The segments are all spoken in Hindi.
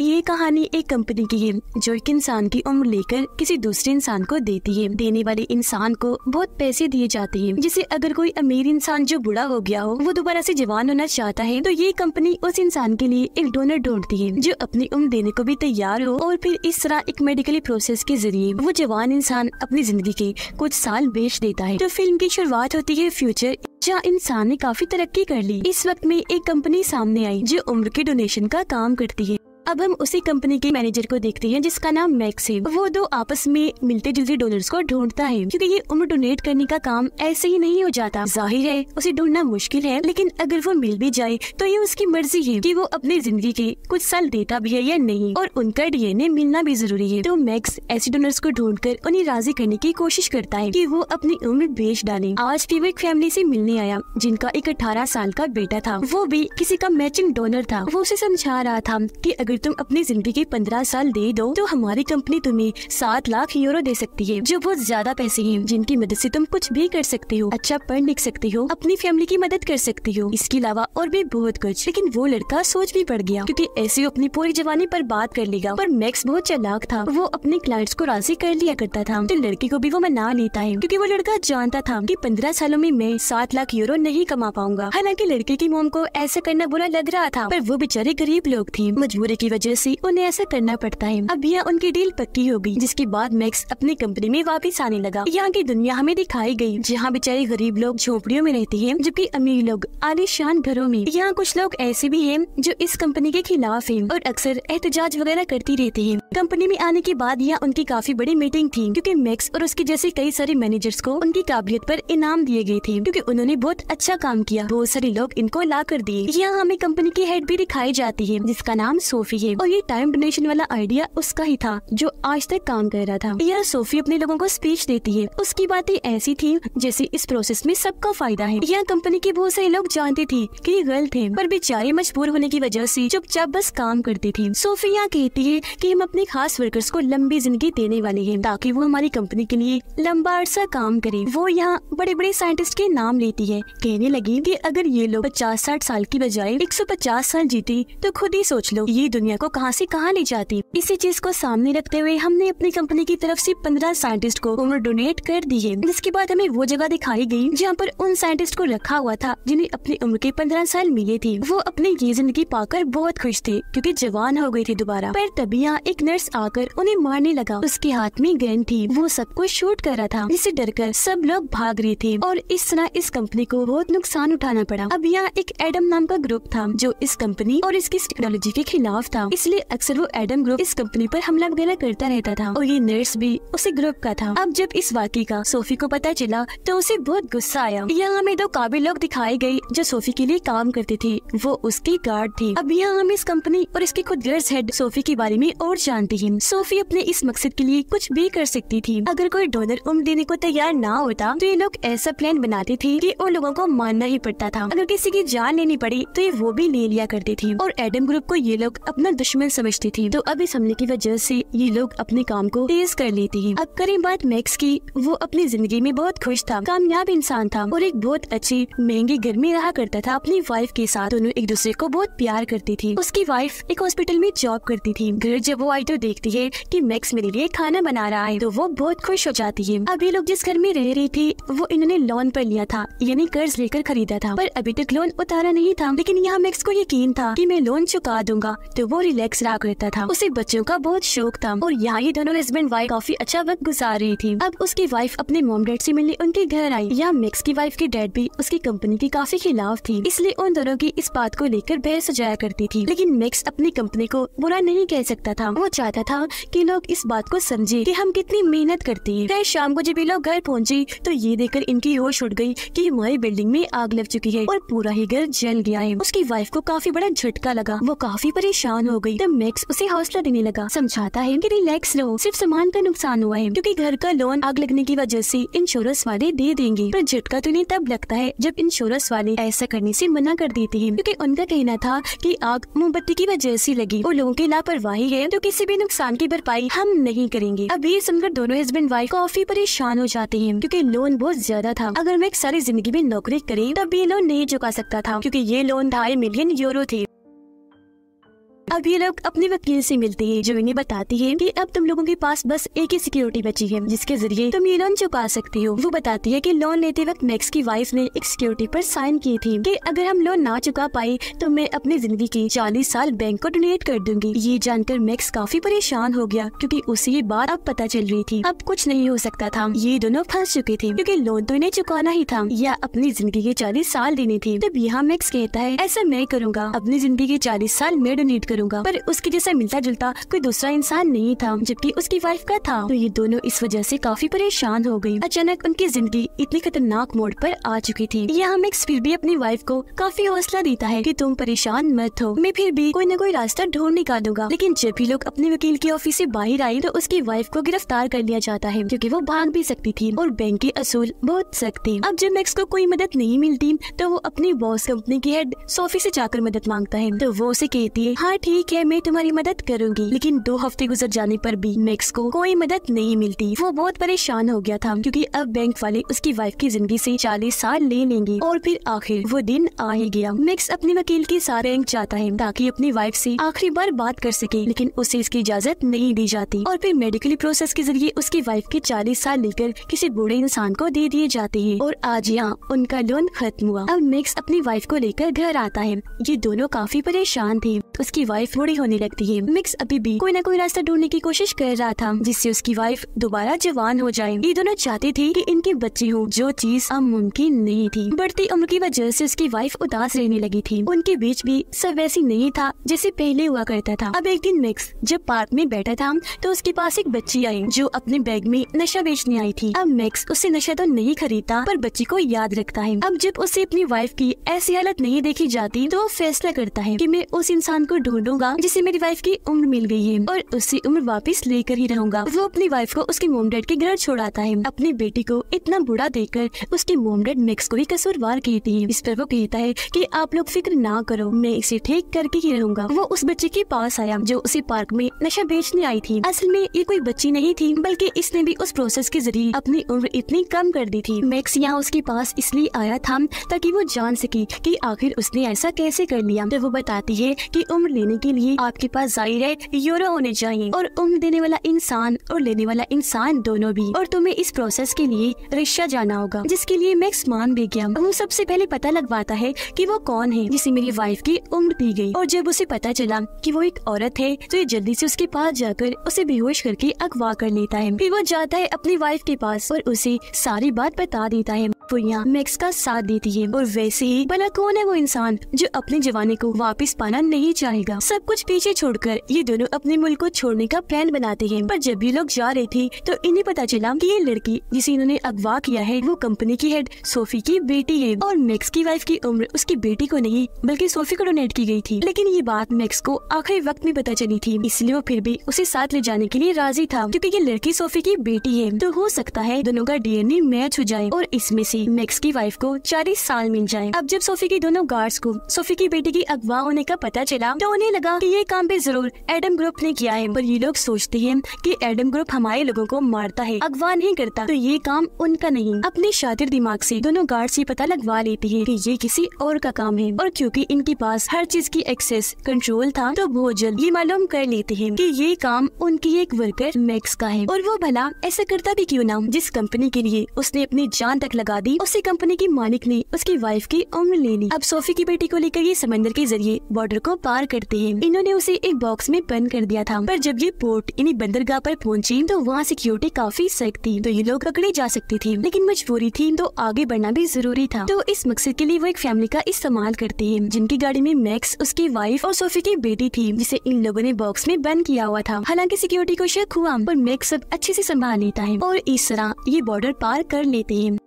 ये कहानी एक कंपनी की है जो एक इंसान की उम्र लेकर किसी दूसरे इंसान को देती है देने वाले इंसान को बहुत पैसे दिए जाते हैं जिसे अगर कोई अमीर इंसान जो बुरा हो गया हो वो दोबारा से जवान होना चाहता है तो ये कंपनी उस इंसान के लिए एक डोनर ढूंढती है जो अपनी उम्र देने को भी तैयार हो और फिर इस तरह एक मेडिकली प्रोसेस के जरिए वो जवान इंसान अपनी जिंदगी के कुछ साल बेच देता है तो फिल्म की शुरुआत होती है फ्यूचर जहाँ इंसान ने काफी तरक्की कर ली इस वक्त में एक कंपनी सामने आई जो उम्र के डोनेशन का काम करती है अब हम उसी कंपनी के मैनेजर को देखते हैं जिसका नाम मैक्स है वो दो आपस में मिलते जुलते डोनर्स को ढूंढता है क्योंकि ये उम्र डोनेट करने का काम ऐसे ही नहीं हो जाता जाहिर है उसे ढूंढना मुश्किल है लेकिन अगर वो मिल भी जाए तो ये उसकी मर्जी है की वो अपनी जिंदगी के कुछ साल देता भी है या नहीं और उनका डीएनए मिलना भी जरूरी है तो मैक्स ऐसे डोनर्स को ढूंढ कर उन्हें राजी करने की कोशिश करता है की वो अपनी उम्र बेच डाले आज भी वो एक फैमिली ऐसी मिलने आया जिनका एक अठारह साल का बेटा था वो भी किसी का मैचिंग डोनर था वो उसे समझा रहा था की अगर तुम अपनी जिंदगी पंद्रह साल दे दो तो हमारी कंपनी तुम्हें सात लाख यूरो दे सकती है जो बहुत ज्यादा पैसे हैं जिनकी मदद से तुम कुछ भी कर सकते हो अच्छा पढ़ लिख सकते हो अपनी फैमिली की मदद कर सकते हो इसके अलावा और भी बहुत कुछ लेकिन वो लड़का सोच भी पड़ गया क्योंकि ऐसे अपनी पूरी जवानी पर बात कर लेगा पर मैक्स बहुत चलाक था वो अपने क्लाइंट्स को राजी कर लिया करता था तो लड़की को भी वो मना लेता है क्योंकि वो लड़का जानता था कि पंद्रह सालों में मैं सात लाख यूरो नहीं कमा पाऊंगा हालांकि लड़के की मोम को ऐसा करना बुरा लग रहा था पर वो बेचारे गरीब लोग थे मजबूरी की वजह से उन्हें ऐसा करना पड़ता है अब यहाँ उनकी डील पक्की हो गई जिसके बाद मैक्स अपनी कंपनी में वापस आने लगा यहाँ की दुनिया हमें दिखाई गई जहाँ बेचारे गरीब लोग झोपड़ियों में रहते हैं जबकि अमीर लोग आलिशान घरों में यहाँ कुछ लोग ऐसे भी है जो इस कंपनी के खिलाफ है और अक्सर एहतजाज वगैरह करती रहती है कंपनी में आने के बाद यहाँ उनकी काफी बड़ी मीटिंग थी क्यूँकी मैक्स और उसके जैसे कई सारे मैनेजर्स को उनकी काबिलियत आरोप इनाम दिए गए थे क्यूँकी उन्होंने बहुत अच्छा काम किया बहुत सारे लोग इनको ला कर दिए यहाँ हमें कंपनी की हेड भी दिखाई जाती है जिसका नाम सोफी चाहिए और ये टाइम डोनेशन वाला आइडिया उसका ही था जो आज तक काम कर रहा था यह सोफी अपने लोगों को स्पीच देती है उसकी बातें ऐसी थी जैसे इस प्रोसेस में सबका फायदा है यह कंपनी के बहुत सारे लोग जानते थे कि ये गलत है पर बेचारे मजबूर होने की वजह से चुपचाप बस काम करती थी सोफी यहाँ कहती है कि हम अपने खास वर्कर्स को लंबी जिंदगी देने वाले हैं ताकि वो हमारी कंपनी के लिए लंबा अरसा काम करे वो यहाँ बड़े बड़े साइंटिस्ट के नाम लेती है कहने लगी की अगर ये लोग पचास साठ साल की बजाय एक साल जीते तो खुद ही सोच लो ये दुनिया दुनिया को कहाँ से कहाँ ले जाती इसी चीज को सामने रखते हुए हमने अपनी कंपनी की तरफ से पंद्रह साइंटिस्ट को उम्र डोनेट कर दिए जिसके बाद हमें वो जगह दिखाई गई जहाँ पर उन साइंटिस्ट को रखा हुआ था जिन्हें अपनी उम्र के पंद्रह साल मिले थे वो अपनी ये जिंदगी पाकर बहुत खुश थे क्यूँकी जवान हो गयी थी दोबारा पर तभी यहाँ एक नर्स आकर उन्हें मारने लगा उसके हाथ में गैन थी वो सबको शूट कर रहा था जिससे डर कर सब लोग भाग रहे थे और इस तरह इस कंपनी को बहुत नुकसान उठाना पड़ा अब यहाँ एक एडम नाम का ग्रुप था जो इस कंपनी और इसकी टेक्नोलॉजी के खिलाफ था इसलिए अक्सर वो एडम ग्रुप इस कंपनी पर हमला वगैरह करता रहता था और ये नर्स भी उसी ग्रुप का था अब जब इस वाकई का सोफी को पता चला तो उसे बहुत गुस्सा आया यहाँ हमें दो काबिल लोग दिखाई गयी जो सोफी के लिए काम करते थे वो उसकी गार्ड थी अब यहाँ हम इस कंपनी और इसकी खुद गर्ल्स हेड सोफी के बारे में और जानते हैं सोफी अपने इस मकसद के लिए कुछ भी कर सकती थी अगर कोई डोनर उम्र देने को तैयार ना होता तो ये लोग ऐसा प्लान बनाते थे कि उन लोगों को मानना ही पड़ता था अगर किसी की जान लेनी पड़ी तो ये वो भी ले लिया करती थी और एडम ग्रुप को ये लोग अपना दुश्मन समझती थी तो अब इस हमले की वजह से ये लोग अपने काम को तेज कर लेती है अब करें बात मैक्स की वो अपनी जिंदगी में बहुत खुश था कामयाब इंसान था और एक बहुत अच्छी महंगी घर में रहा करता था अपनी वाइफ के साथ दोनों एक दूसरे को बहुत प्यार करती थी उसकी वाइफ एक हॉस्पिटल में जॉब करती थी घर जब वो आई तो देखती है की मैक्स मेरे लिए खाना बना रहा है तो वो बहुत खुश हो जाती है अब ये लोग जिस घर में रह रही थी वो इन्होंने लोन पर लिया था यानी कर्ज लेकर खरीदा था पर अभी तक लोन उतारा नहीं था लेकिन यहाँ मैक्स को यकीन था की मैं लोन चुका दूंगा तो वो रिलैक्स रहा करता था उसे बच्चों का बहुत शौक था और यहाँ ही दोनों हस्बैंड वाइफ काफी अच्छा वक्त गुजार रही थी अब उसकी वाइफ अपने मोम डैड ऐसी मिलने उनके घर आई यहाँ मैक्स की वाइफ की डैड भी उसकी कंपनी के काफी खिलाफ थी इसलिए उन दोनों की इस बात को लेकर बहस हो जाया करती थी लेकिन मैक्स अपनी कंपनी को बुरा नहीं कह सकता था वो चाहता था की लोग इस बात को समझे की हम कितनी मेहनत करते हैं कई शाम को जब ये लोग घर पहुँचे तो ये देखकर इनकी होश उठ गयी की हमारी बिल्डिंग में आग लग चुकी है और पूरा ही घर जल गया है उसकी वाइफ को काफी बड़ा झटका लगा वो काफी परेशान परेशान हो गई तब मैक्स उसे हौसला देने लगा समझाता है कि रिलैक्स रहो सिर्फ सामान का नुकसान हुआ है क्योंकि घर का लोन आग लगने की वजह से इंश्योरेंस वाले दे देंगे पर झटका तो तब लगता है जब इंश्योरेंस वाले ऐसा करने से मना कर देते हैं क्योंकि उनका कहना था कि आग मोमबत्ती की वजह से लगी और लोगों की लापरवाही है तो किसी भी नुकसान की भरपाई हम नहीं करेंगे अब ये सुनकर दोनों हस्बैंड वाइफ काफी परेशान हो जाते हैं क्योंकि लोन बहुत ज्यादा था अगर मैं सारी जिंदगी में नौकरी करे तब ये लोन नहीं चुका सकता था क्योंकि ये लोन ढाई मिलियन यूरो थे अब ये लोग अपने वकील से मिलती है जो इन्हें बताती है कि अब तुम लोगों के पास बस एक ही सिक्योरिटी बची है जिसके जरिए तुम ये लोन चुका सकती हो वो बताती है की लोन लेते वक्त मैक्स की वाइफ ने एक सिक्योरिटी आरोप साइन की थी कि अगर हम लोन ना चुका पाए तो मैं अपनी जिंदगी की चालीस साल बैंक को डोनेट कर दूंगी ये जानकर मैक्स काफी परेशान हो गया क्यूँकी उसे ये बात अब पता चल रही थी अब कुछ नहीं हो सकता था ये दोनों फंस चुके थे क्यूँकी लोन तो इन्हें चुकाना ही था या अपनी जिंदगी के चालीस साल देने थे तब यहाँ मैक्स कहता है ऐसा मैं करूँगा अपनी जिंदगी के चालीस साल मैं डोनेट करूँ करूंगा पर उसके जैसा मिलता जुलता कोई दूसरा इंसान नहीं था जबकि उसकी वाइफ का था तो ये दोनों इस वजह से काफी परेशान हो गयी अचानक उनकी जिंदगी इतनी खतरनाक मोड़ पर आ चुकी थी यह मैक्स फिर भी अपनी वाइफ को काफी हौसला देता है कि तुम परेशान मत हो मैं फिर भी कोई न कोई रास्ता ढूंढ निकालूंगा लेकिन जब भी लोग अपने वकील के ऑफिस से बाहर आए तो उसकी वाइफ को गिरफ्तार कर लिया जाता है क्योंकि वो भाग भी सकती थी और बैंक के असूल बहुत सख्त थे अब जब मैक्स को कोई मदद नहीं मिलती तो वो अपने बॉस कंपनी की हेड सोफी से जाकर मदद मांगता है तो वो उसे कहती है हाँ ठीक है मैं तुम्हारी मदद करूंगी लेकिन दो हफ्ते गुजर जाने पर भी मैक्स को कोई मदद नहीं मिलती वो बहुत परेशान हो गया था क्योंकि अब बैंक वाले उसकी वाइफ की जिंदगी से चालीस साल ले लेंगे और फिर आखिर वो दिन आ ही गया मैक्स अपने वकील के सारे अंक चाहता है ताकि अपनी वाइफ से आखिरी बार बात कर सके लेकिन उसे इसकी इजाजत नहीं दी जाती और फिर मेडिकली प्रोसेस के जरिए उसकी वाइफ के चालीस साल लेकर किसी बूढ़े इंसान को दे दिए जाते हैं और आज यहाँ उनका लोन खत्म हुआ अब मैक्स अपनी वाइफ को लेकर घर आता है ये दोनों काफी परेशान थे उसकी वाइफ बुरी होने लगती है मिक्स अभी भी कोई ना कोई रास्ता ढूंढने की कोशिश कर रहा था जिससे उसकी वाइफ दोबारा जवान हो जाए ये दोनों चाहती थी कि इनकी बच्ची हो जो चीज अब मुमकिन नहीं थी बढ़ती उम्र की वजह से उसकी वाइफ उदास रहने लगी थी उनके बीच भी सब वैसी नहीं था जैसे पहले हुआ करता था अब एक दिन मिक्स जब पार्क में बैठा था तो उसके पास एक बच्ची आई जो अपने बैग में नशा बेचने आई थी अब मैक्स उससे नशा तो नहीं खरीदता पर बच्ची को याद रखता है अब जब उसे अपनी वाइफ की ऐसी हालत नहीं देखी जाती तो वो फैसला करता है की मैं उस इंसान को ढूंढूंगा जिसे मेरी वाइफ की उम्र मिल गई है और उसी उम्र वापस लेकर ही रहूंगा वो अपनी वाइफ को उसके मोम डैड के घर छोड़ाता है अपनी बेटी को इतना बुरा देखकर उसके मोम डैड मैक्स को ही कसूरवार कहती है इस पर वो कहता है की आप लोग फिक्र ना करो मैं इसे ठीक करके ही रहूंगा वो उस बच्चे के पास आया जो उसे पार्क में नशा बेचने आई थी असल में ये कोई बच्ची नहीं थी बल्कि इसने भी उस प्रोसेस के जरिए अपनी उम्र इतनी कम कर दी थी मैक्स यहाँ उसके पास इसलिए आया था ताकि वो जान सके कि आखिर उसने ऐसा कैसे कर लिया तो वो बताती है कि उम्र उम्र लेने के लिए आपके पास जाहिर है यूरो होने चाहिए और उम्र देने वाला इंसान और लेने वाला इंसान दोनों भी और तुम्हें इस प्रोसेस के लिए रिश्ता जाना होगा जिसके लिए मैक्स मान भी गया वो सबसे पहले पता लगवाता है की वो कौन है जिसे मेरी वाइफ की उम्र दी गयी और जब उसे पता चला की वो एक औरत है तो ये जल्दी ऐसी उसके पास जाकर उसे बेहोश करके अगवा कर लेता है फिर वो जाता है अपनी वाइफ के पास और उसे सारी बात बता देता है पुइया मैक्स का साथ देती है और वैसे ही भला कौन है वो इंसान जो अपने जवानी को वापस पाना नहीं चाहेगा सब कुछ पीछे छोड़कर ये दोनों अपने मुल्क को छोड़ने का प्लान बनाते हैं पर जब ये लोग जा रहे थे तो इन्हें पता चला कि ये लड़की जिसे इन्होंने अगवा किया है वो कंपनी की हेड सोफी की बेटी है और मैक्स की वाइफ की उम्र उसकी बेटी को नहीं बल्कि सोफी को डोनेट की गयी थी लेकिन ये बात मैक्स को आखिरी वक्त में पता चली थी इसलिए वो फिर भी उसे साथ ले जाने के लिए राजी था क्यूँकी ये लड़की सोफी की बेटी है तो हो सकता है दोनों का डी मैच हो जाए और इसमें से थी मैक्स की वाइफ को चालीस साल मिल जाए अब जब सोफी की दोनों गार्ड्स को सोफी की बेटी की अगवा होने का पता चला तो उन्हें लगा कि ये काम भी जरूर एडम ग्रुप ने किया है पर ये लोग सोचते हैं कि एडम ग्रुप हमारे लोगों को मारता है अगवा नहीं करता तो ये काम उनका नहीं अपने शातिर दिमाग से दोनों गार्ड ये पता लगवा लेती है कि ये किसी और का काम है और क्यूँकी इनके पास हर चीज की एक्सेस कंट्रोल था तो बहुत जल्द ये मालूम कर लेते हैं की ये काम उनकी एक वर्कर मैक्स का है और वो भला ऐसा करता भी क्यूँ ना जिस कंपनी के लिए उसने अपनी जान तक लगा दी दी उसी कंपनी की मालिक ने उसकी वाइफ की उम्र ले ली अब सोफी की बेटी को लेकर ये समंदर के जरिए बॉर्डर को पार करते हैं इन्होंने उसे एक बॉक्स में बंद कर दिया था पर जब ये पोर्ट इन्हें बंदरगाह पर पहुंची तो वहाँ सिक्योरिटी काफी सख्त थी तो ये लोग पकड़े जा सकते थे लेकिन मजबूरी थी तो आगे बढ़ना भी जरूरी था तो इस मकसद के लिए वो एक फैमिली का इस्तेमाल करते है जिनकी गाड़ी में मैक्स उसकी वाइफ और सोफी की बेटी थी जिसे इन लोगों ने बॉक्स में बंद किया हुआ था हालांकि सिक्योरिटी को शक हुआ पर मैक्स सब अच्छे से संभाल लेता है और इस तरह ये बॉर्डर पार कर लेते हैं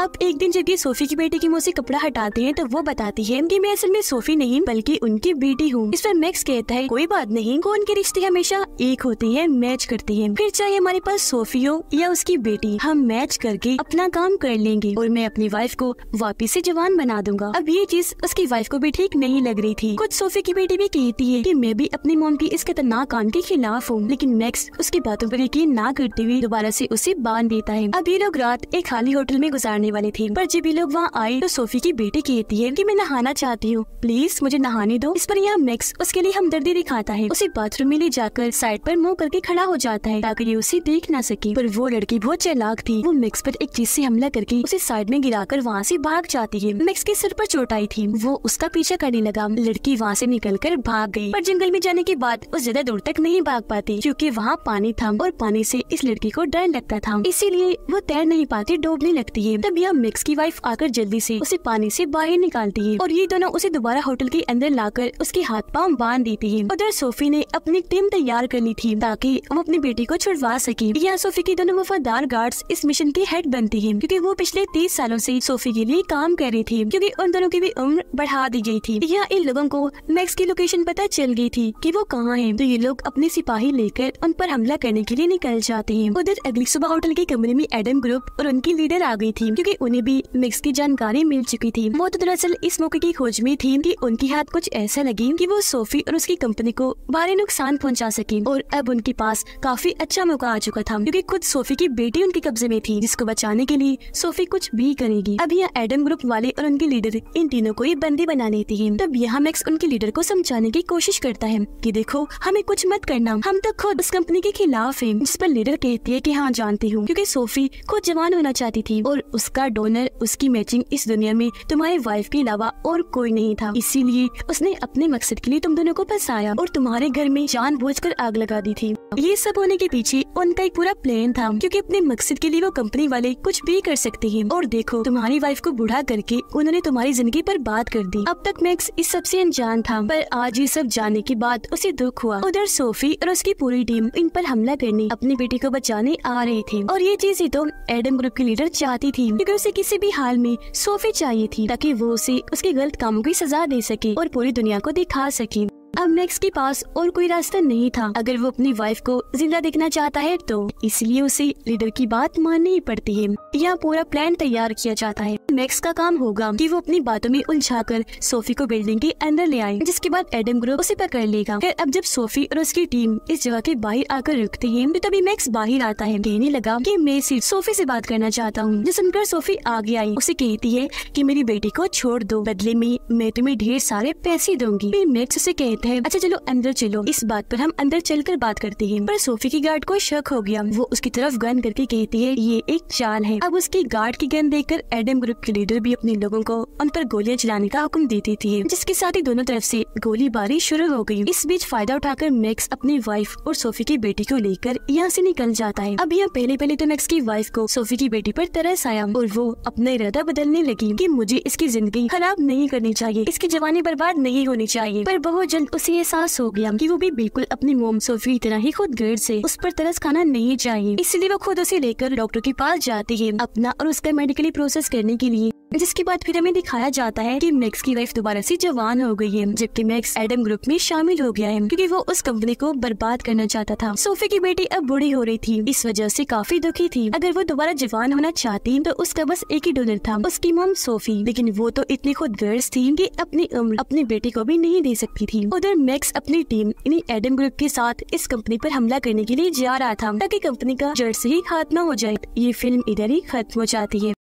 अब एक दिन जब ये सोफी की बेटी के मुँह से कपड़ा हटाते हैं तो वो बताती है कि मैं असल में सोफी नहीं बल्कि उनकी बेटी हूँ इस पर मैक्स कहता है कोई बात नहीं कौन के रिश्ते हमेशा एक होते हैं मैच करती है फिर चाहे हमारे पास सोफी हो या उसकी बेटी हम मैच करके अपना काम कर लेंगे और मैं अपनी वाइफ को वापिस ऐसी जवान बना दूंगा अब ये चीज उसकी वाइफ को भी ठीक नहीं लग रही थी खुद सोफी की बेटी भी कहती है की मैं भी अपनी मोम की इस खतरनाक काम के खिलाफ हूँ लेकिन मैक्स उसकी बातों पर यकीन न करते हुए दोबारा ऐसी उसे बांध देता है अब ये लोग रात एक खाली होटल में गुजारने जाने वाली थी पर जब ये लोग वहाँ आए तो सोफी की बेटी कहती है की मैं नहाना चाहती हूँ प्लीज मुझे नहाने दो इस पर यह मैक्स उसके लिए हमदर्दी दिखाता है उसे बाथरूम में ले जाकर साइड पर मुंह करके खड़ा हो जाता है ताकि ये उसे देख ना सके पर वो लड़की बहुत चालाक थी वो मैक्स पर एक चीज से हमला करके उसे साइड में गिरा कर वहाँ से भाग जाती है मैक्स के सिर पर चोट आई थी वो उसका पीछा करने लगा लड़की वहाँ से कर भाग गई पर जंगल में जाने के बाद वो ज्यादा दूर तक नहीं भाग पाती क्योंकि वहाँ पानी था और पानी से इस लड़की को डर लगता था इसीलिए वो तैर नहीं पाती डूबने लगती है तब दिया मिक्स की वाइफ आकर जल्दी से उसे पानी से बाहर निकालती है और ये दोनों उसे दोबारा होटल के अंदर लाकर उसके हाथ पाँव बांध देती है उधर सोफी ने अपनी टीम तैयार कर ली थी ताकि वो अपनी बेटी को छुड़वा सके यहाँ सोफी की दोनों वफादार गार्ड इस मिशन की हेड बनती है क्यूँकी वो पिछले तीस सालों ऐसी सोफी के लिए काम कर रही थी क्यूँकी उन दोनों की भी उम्र बढ़ा दी गयी थी यहाँ इन लोगों को मैक्स की लोकेशन पता चल गयी थी की वो कहाँ है तो ये लोग अपने सिपाही लेकर उन पर हमला करने के लिए निकल जाते हैं उधर अगली सुबह होटल के कमरे में एडम ग्रुप और उनकी लीडर आ गई थी क्योंकि क्योंकि उन्हें भी मिक्स की जानकारी मिल चुकी थी वो तो दरअसल इस मौके की खोज में थी कि उनकी हाथ कुछ ऐसा लगी कि वो सोफी और उसकी कंपनी को भारी नुकसान पहुंचा सके और अब उनके पास काफी अच्छा मौका आ चुका था क्योंकि खुद सोफी की बेटी उनके कब्जे में थी जिसको बचाने के लिए सोफी कुछ भी करेगी अब यहाँ एडम ग्रुप वाले और उनके लीडर इन तीनों को ही बंदी बना लेती है तब यहाँ मैक्स उनके लीडर को समझाने की कोशिश करता है की देखो हमें कुछ मत करना हम तो खुद उस कंपनी के खिलाफ है जिस पर लीडर कहती है की हाँ जानती हूँ क्यूँकी सोफी खुद जवान होना चाहती थी और उसका का डोनर उसकी मैचिंग इस दुनिया में तुम्हारी वाइफ के अलावा और कोई नहीं था इसीलिए उसने अपने मकसद के लिए तुम दोनों को फंसाया और तुम्हारे घर में जान कर आग लगा दी थी ये सब होने के पीछे उनका एक पूरा प्लान था क्योंकि अपने मकसद के लिए वो कंपनी वाले कुछ भी कर सकते हैं और देखो तुम्हारी वाइफ को बुढ़ा करके उन्होंने तुम्हारी जिंदगी पर बात कर दी अब तक मैक्स इस सबसे अनजान था पर आज ये सब जाने के बाद उसे दुख हुआ उधर सोफी और उसकी पूरी टीम इन पर हमला करने अपने बेटी को बचाने आ रही थी और ये ही तो एडम ग्रुप की लीडर चाहती थी क्योंकि उसे किसी भी हाल में सोफी चाहिए थी ताकि वो उसे उसके गलत कामों की सजा दे सके और पूरी दुनिया को दिखा सके अब मैक्स के पास और कोई रास्ता नहीं था अगर वो अपनी वाइफ को जिंदा देखना चाहता है तो इसलिए उसे लीडर की बात माननी ही पड़ती है यहाँ पूरा प्लान तैयार किया जाता है मैक्स का काम होगा कि वो अपनी बातों में उलझा कर सोफी को बिल्डिंग के अंदर ले आए जिसके बाद एडम ग्रो उसे पकड़ लेगा फिर अब जब सोफी और उसकी टीम इस जगह के बाहर आकर रुकती है तो तभी मैक्स बाहर आता है कहने लगा की मैं सिर्फ सोफी ऐसी बात करना चाहता हूँ जो सुनकर सोफी आगे आई उसे कहती है की मेरी बेटी को छोड़ दो बदले में मैं तुम्हें ढेर सारे पैसे दूंगी मैक्स उसे कहते हैं अच्छा चलो अंदर चलो इस बात पर हम अंदर चल कर बात करते हैं पर सोफी की गार्ड को शक हो गया वो उसकी तरफ गन करके कहती है ये एक चाल है अब उसकी गार्ड की गन देखकर एडम ग्रुप लीडर भी अपने लोगों को उन पर गोलियां चलाने का हुक्म देती थी जिसके साथ ही दोनों तरफ से गोलीबारी शुरू हो गई इस बीच फायदा उठाकर मैक्स अपनी वाइफ और सोफी की बेटी को लेकर यहाँ से निकल जाता है अब यहाँ पहले पहले तो मैक्स की वाइफ को सोफी की बेटी पर तरस आया और वो अपना इरादा बदलने लगी की मुझे इसकी जिंदगी खराब नहीं करनी चाहिए इसकी जवानी बर्बाद नहीं होनी चाहिए पर बहुत जल्द उसे एहसास हो गया की वो भी बिल्कुल अपनी मोम सोफी की तरह ही खुद गेड ऐसी उस पर तरस खाना नहीं चाहिए इसलिए वो खुद उसे लेकर डॉक्टर के पास जाती है अपना और उसका मेडिकली प्रोसेस करने के लिए जिसके बाद फिर हमें दिखाया जाता है कि मैक्स की वाइफ दोबारा से जवान हो गई है जबकि मैक्स एडम ग्रुप में शामिल हो गया है क्योंकि वो उस कंपनी को बर्बाद करना चाहता था सोफी की बेटी अब बूढ़ी हो रही थी इस वजह से काफी दुखी थी अगर वो दोबारा जवान होना चाहती तो उसका बस एक ही डोनर था उसकी मॉम सोफी लेकिन वो तो इतनी खुद गर्ज थी की अपनी उम्र अपनी बेटी को भी नहीं दे सकती थी उधर मैक्स अपनी टीम एडम ग्रुप के साथ इस कंपनी आरोप हमला करने के लिए जा रहा था ताकि कंपनी का जड़ से ही खात्मा हो जाए ये फिल्म इधर ही खत्म हो जाती है